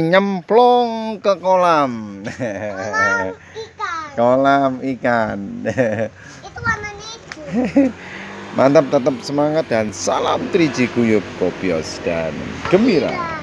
nyemplung ke kolam kolam ikan, kolam ikan. itu warna hijau mantap tetap semangat dan salam Triji Guyup Kopios dan Gembira iya.